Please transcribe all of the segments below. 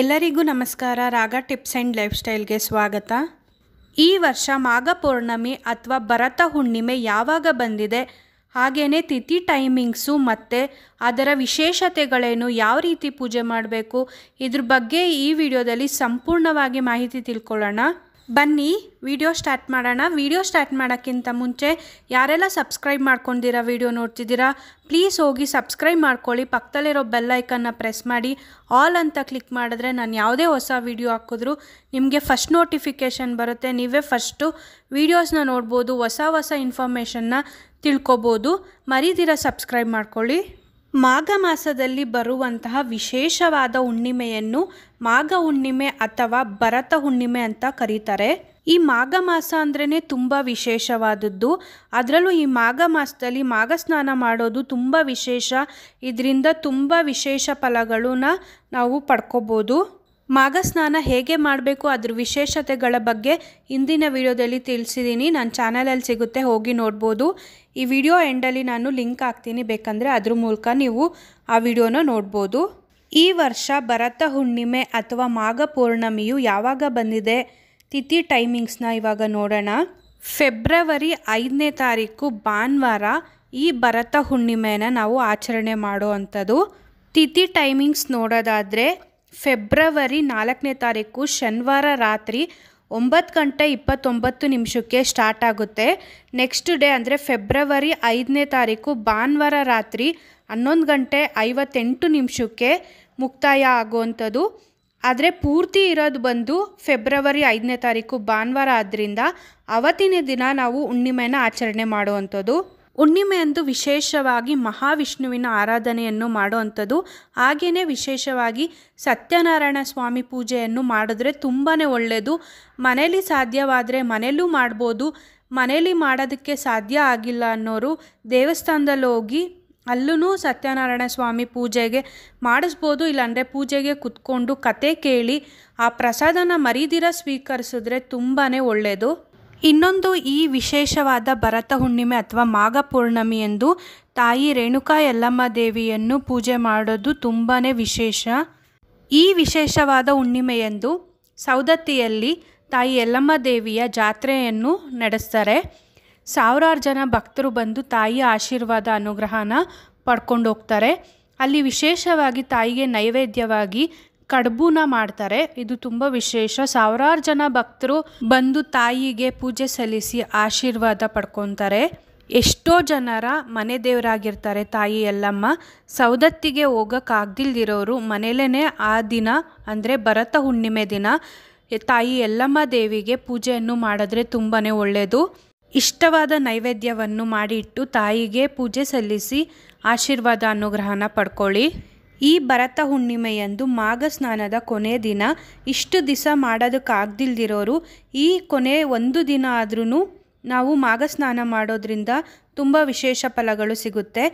ಎಲ್ಲರಿಗೂ ನಮಸ್ಕಾರ ರಾಗ ಟಿಪ್ಸ್ ಆ್ಯಂಡ್ ಲೈಫ್ ಸ್ಟೈಲ್ಗೆ ಸ್ವಾಗತ ಈ ವರ್ಷ ಮಾಘ ಪೌರ್ಣಮಿ ಅಥವಾ ಭರತ ಹುಣ್ಣಿಮೆ ಯಾವಾಗ ಬಂದಿದೆ ಹಾಗೇ ತಿಥಿ ಟೈಮಿಂಗ್ಸು ಮತ್ತು ಅದರ ವಿಶೇಷತೆಗಳೇನು ಯಾವ ರೀತಿ ಪೂಜೆ ಮಾಡಬೇಕು ಇದ್ರ ಬಗ್ಗೆ ಈ ವಿಡಿಯೋದಲ್ಲಿ ಸಂಪೂರ್ಣವಾಗಿ ಮಾಹಿತಿ ತಿಳ್ಕೊಳ್ಳೋಣ ಬನ್ನಿ ವಿಡಿಯೋ ಸ್ಟಾರ್ಟ್ ಮಾಡೋಣ ವಿಡಿಯೋ ಸ್ಟಾರ್ಟ್ ಮಾಡೋಕ್ಕಿಂತ ಮುಂಚೆ ಯಾರೆಲ್ಲ ಸಬ್ಸ್ಕ್ರೈಬ್ ಮಾಡ್ಕೊಂಡಿರೋ ವಿಡಿಯೋ ನೋಡ್ತಿದ್ದೀರಾ ಪ್ಲೀಸ್ ಹೋಗಿ ಸಬ್ಸ್ಕ್ರೈಬ್ ಮಾಡ್ಕೊಳ್ಳಿ ಪಕ್ಕದಲ್ಲಿರೋ ಬೆಲ್ಲೈಕನ್ನ ಪ್ರೆಸ್ ಮಾಡಿ ಆಲ್ ಅಂತ ಕ್ಲಿಕ್ ಮಾಡಿದ್ರೆ ನಾನು ಯಾವುದೇ ಹೊಸ ವಿಡಿಯೋ ಹಾಕಿದ್ರು ನಿಮಗೆ ಫಸ್ಟ್ ನೋಟಿಫಿಕೇಷನ್ ಬರುತ್ತೆ ನೀವೇ ಫಸ್ಟು ವೀಡಿಯೋಸ್ನ ನೋಡ್ಬೋದು ಹೊಸ ಹೊಸ ಇನ್ಫಾರ್ಮೇಷನ್ನ ತಿಳ್ಕೊಬೋದು ಮರೀದಿರ ಸಬ್ಸ್ಕ್ರೈಬ್ ಮಾಡ್ಕೊಳ್ಳಿ ಮಾಘ ಮಾಸದಲ್ಲಿ ಬರುವಂತಹ ವಿಶೇಷವಾದ ಹುಣ್ಣಿಮೆಯನ್ನು ಮಾಘ ಹುಣ್ಣಿಮೆ ಅಥವಾ ಭರತ ಹುಣ್ಣಿಮೆ ಅಂತ ಕರೀತಾರೆ ಈ ಮಾಘ ಮಾಸ ಅಂದ್ರೇ ತುಂಬ ವಿಶೇಷವಾದದ್ದು ಅದರಲ್ಲೂ ಈ ಮಾಘ ಮಾಸದಲ್ಲಿ ಮಾಘ ಸ್ನಾನ ಮಾಡೋದು ತುಂಬ ವಿಶೇಷ ಇದರಿಂದ ತುಂಬ ವಿಶೇಷ ಫಲಗಳನ್ನ ನಾವು ಪಡ್ಕೋಬೋದು ಮಾಘ ಸ್ನಾನ ಹೇಗೆ ಮಾಡಬೇಕು ಅದ್ರ ವಿಶೇಷತೆಗಳ ಬಗ್ಗೆ ಇಂದಿನ ವಿಡಿಯೋದಲ್ಲಿ ತಿಳಿಸಿದ್ದೀನಿ ನನ್ನ ಚಾನಲಲ್ಲಿ ಸಿಗುತ್ತೆ ಹೋಗಿ ನೋಡ್ಬೋದು ಈ ವಿಡಿಯೋ ಎಂಡಲ್ಲಿ ನಾನು ಲಿಂಕ್ ಹಾಕ್ತೀನಿ ಬೇಕಂದರೆ ಅದ್ರ ಮೂಲಕ ನೀವು ಆ ವಿಡಿಯೋನ ನೋಡ್ಬೋದು ಈ ವರ್ಷ ಭರತ ಹುಣ್ಣಿಮೆ ಅಥವಾ ಮಾಘ ಪೂರ್ಣಮಿಯು ಯಾವಾಗ ಬಂದಿದೆ ತಿಥಿ ಟೈಮಿಂಗ್ಸ್ನ ಇವಾಗ ನೋಡೋಣ ಫೆಬ್ರವರಿ ಐದನೇ ತಾರೀಕು ಭಾನುವಾರ ಈ ಭರತ ಹುಣ್ಣಿಮೆಯನ್ನು ನಾವು ಆಚರಣೆ ಮಾಡೋ ಅಂಥದ್ದು ತಿಥಿ ಟೈಮಿಂಗ್ಸ್ ನೋಡೋದಾದರೆ ಫೆಬ್ರವರಿ ನಾಲ್ಕನೇ ತಾರೀಕು ಶನಿವಾರ ರಾತ್ರಿ ಒಂಬತ್ತು ಗಂಟೆ ಇಪ್ಪತ್ತೊಂಬತ್ತು ನಿಮಿಷಕ್ಕೆ ಸ್ಟಾರ್ಟ್ ಆಗುತ್ತೆ ನೆಕ್ಸ್ಟ್ ಡೇ ಅಂದರೆ ಫೆಬ್ರವರಿ ಐದನೇ ತಾರೀಕು ಭಾನುವಾರ ರಾತ್ರಿ ಹನ್ನೊಂದು ಗಂಟೆ ಐವತ್ತೆಂಟು ನಿಮಿಷಕ್ಕೆ ಮುಕ್ತಾಯ ಆಗುವಂಥದ್ದು ಆದರೆ ಪೂರ್ತಿ ಇರೋದು ಬಂದು ಫೆಬ್ರವರಿ ಐದನೇ ತಾರೀಕು ಭಾನುವಾರ ಆದ್ದರಿಂದ ಅವತ್ತಿನ ದಿನ ನಾವು ಹುಣ್ಣಿಮೆನ ಆಚರಣೆ ಮಾಡುವಂಥದ್ದು ಹುಣ್ಣಿಮೆಯಂದು ವಿಶೇಷವಾಗಿ ಮಹಾವಿಷ್ಣುವಿನ ಆರಾಧನೆಯನ್ನು ಮಾಡುವಂಥದ್ದು ಹಾಗೆಯೇ ವಿಶೇಷವಾಗಿ ಸತ್ಯನಾರಾಯಣ ಸ್ವಾಮಿ ಪೂಜೆಯನ್ನು ಮಾಡಿದ್ರೆ ತುಂಬಾ ಒಳ್ಳೆಯದು ಮನೇಲಿ ಸಾಧ್ಯವಾದರೆ ಮನೆಯಲ್ಲೂ ಮಾಡ್ಬೋದು ಮನೇಲಿ ಮಾಡೋದಕ್ಕೆ ಸಾಧ್ಯ ಆಗಿಲ್ಲ ಅನ್ನೋರು ದೇವಸ್ಥಾನದಲ್ಲಿ ಹೋಗಿ ಅಲ್ಲೂ ಸತ್ಯನಾರಾಯಣ ಸ್ವಾಮಿ ಪೂಜೆಗೆ ಮಾಡಿಸ್ಬೋದು ಇಲ್ಲಾಂದರೆ ಪೂಜೆಗೆ ಕುತ್ಕೊಂಡು ಕತೆ ಕೇಳಿ ಆ ಪ್ರಸಾದನ ಮರೀದಿರ ಸ್ವೀಕರಿಸಿದ್ರೆ ತುಂಬಾ ಒಳ್ಳೆಯದು ಇನ್ನೊಂದು ಈ ವಿಶೇಷವಾದ ಭರತ ಹುಣ್ಣಿಮೆ ಅಥವಾ ಮಾಘ ಪೂರ್ಣಮಿ ಎಂದು ತಾಯಿ ರೇಣುಕಾ ಯಲ್ಲಮ್ಮ ದೇವಿಯನ್ನು ಪೂಜೆ ಮಾಡೋದು ತುಂಬಾ ವಿಶೇಷ ಈ ವಿಶೇಷವಾದ ಹುಣ್ಣಿಮೆಯೆಂದು ಸೌದತ್ತಿಯಲ್ಲಿ ತಾಯಿ ಯಲ್ಲಮ್ಮ ದೇವಿಯ ಜಾತ್ರೆಯನ್ನು ನಡೆಸ್ತಾರೆ ಸಾವಿರಾರು ಜನ ಭಕ್ತರು ಬಂದು ತಾಯಿಯ ಆಶೀರ್ವಾದ ಅನುಗ್ರಹನ ಪಡ್ಕೊಂಡು ಹೋಗ್ತಾರೆ ಅಲ್ಲಿ ವಿಶೇಷವಾಗಿ ತಾಯಿಗೆ ನೈವೇದ್ಯವಾಗಿ ಕಡುಬುನ ಮಾಡ್ತಾರೆ ಇದು ತುಂಬ ವಿಶೇಷ ಸಾವಿರಾರು ಜನ ಭಕ್ತರು ಬಂದು ತಾಯಿಗೆ ಪೂಜೆ ಸಲ್ಲಿಸಿ ಆಶೀರ್ವಾದ ಪಡ್ಕೊತಾರೆ ಎಷ್ಟೋ ಜನರ ಮನೆ ದೇವರಾಗಿರ್ತಾರೆ ತಾಯಿ ಎಲ್ಲಮ್ಮ ಸೌದತ್ತಿಗೆ ಹೋಗೋಕ್ಕಾಗ್ದಿಲ್ದಿರೋರು ಮನೇಲೇ ಆ ದಿನ ಅಂದರೆ ಭರತ ಹುಣ್ಣಿಮೆ ದಿನ ತಾಯಿ ಎಲ್ಲಮ್ಮ ದೇವಿಗೆ ಪೂಜೆಯನ್ನು ಮಾಡಿದ್ರೆ ತುಂಬಾ ಒಳ್ಳೆಯದು ಇಷ್ಟವಾದ ನೈವೇದ್ಯವನ್ನು ಮಾಡಿಟ್ಟು ತಾಯಿಗೆ ಪೂಜೆ ಸಲ್ಲಿಸಿ ಆಶೀರ್ವಾದ ಅನುಗ್ರಹನ ಪಡ್ಕೊಳ್ಳಿ ಈ ಭರತ ಹುಣ್ಣಿಮೆಯಂದು ಮಾಘ ಸ್ನಾನದ ಕೊನೆ ದಿನ ಇಷ್ಟು ದಿವಸ ಮಾಡೋದಕ್ಕಾಗ್ದಿಲ್ದಿರೋರು ಈ ಕೊನೆ ಒಂದು ದಿನ ಆದ್ರೂ ನಾವು ಮಾಘ ಸ್ನಾನ ಮಾಡೋದ್ರಿಂದ ತುಂಬ ವಿಶೇಷ ಫಲಗಳು ಸಿಗುತ್ತೆ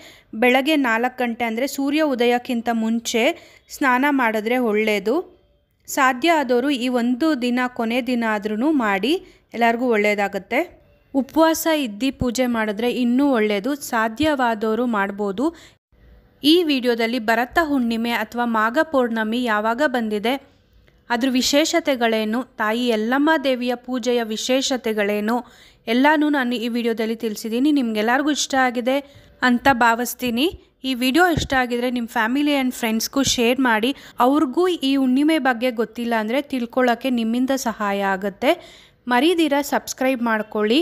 ಬೆಳಗ್ಗೆ ನಾಲ್ಕು ಗಂಟೆ ಅಂದರೆ ಸೂರ್ಯ ಉದಯಕ್ಕಿಂತ ಮುಂಚೆ ಸ್ನಾನ ಮಾಡಿದ್ರೆ ಒಳ್ಳೆಯದು ಸಾಧ್ಯ ಆದವರು ಈ ಒಂದು ದಿನ ಕೊನೆ ದಿನ ಆದ್ರೂ ಮಾಡಿ ಎಲ್ಲರಿಗೂ ಒಳ್ಳೆಯದಾಗುತ್ತೆ ಉಪವಾಸ ಇದ್ದು ಪೂಜೆ ಮಾಡಿದ್ರೆ ಇನ್ನೂ ಒಳ್ಳೆಯದು ಸಾಧ್ಯವಾದವರು ಮಾಡ್ಬೋದು ಈ ವಿಡಿಯೋದಲ್ಲಿ ಭರತ ಹುಣ್ಣಿಮೆ ಅಥವಾ ಮಾಘ ಪೌರ್ಣಮಿ ಯಾವಾಗ ಬಂದಿದೆ ಅದರ ವಿಶೇಷತೆಗಳೇನು ತಾಯಿ ಎಲ್ಲಮ್ಮ ದೇವಿಯ ಪೂಜೆಯ ವಿಶೇಷತೆಗಳೇನು ಎಲ್ಲನೂ ನಾನು ಈ ವಿಡಿಯೋದಲ್ಲಿ ತಿಳಿಸಿದ್ದೀನಿ ನಿಮಗೆಲ್ಲರಿಗೂ ಇಷ್ಟ ಆಗಿದೆ ಅಂತ ಭಾವಿಸ್ತೀನಿ ಈ ವಿಡಿಯೋ ಇಷ್ಟ ಆಗಿದ್ರೆ ನಿಮ್ಮ ಫ್ಯಾಮಿಲಿ ಆ್ಯಂಡ್ ಫ್ರೆಂಡ್ಸ್ಗೂ ಶೇರ್ ಮಾಡಿ ಅವ್ರಿಗೂ ಈ ಹುಣ್ಣಿಮೆ ಬಗ್ಗೆ ಗೊತ್ತಿಲ್ಲ ಅಂದರೆ ತಿಳ್ಕೊಳ್ಳೋಕ್ಕೆ ನಿಮ್ಮಿಂದ ಸಹಾಯ ಆಗುತ್ತೆ ಮರೀದಿರ ಸಬ್ಸ್ಕ್ರೈಬ್ ಮಾಡ್ಕೊಳ್ಳಿ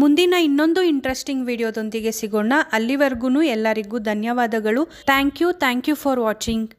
ಮುಂದಿನ ಇನ್ನೊಂದು ಇಂಟ್ರೆಸ್ಟಿಂಗ್ ವಿಡಿಯೋದೊಂದಿಗೆ ಸಿಗೋಣ ಅಲ್ಲಿವರೆಗೂ ಎಲ್ಲರಿಗೂ ಧನ್ಯವಾದಗಳು thank you thank you for watching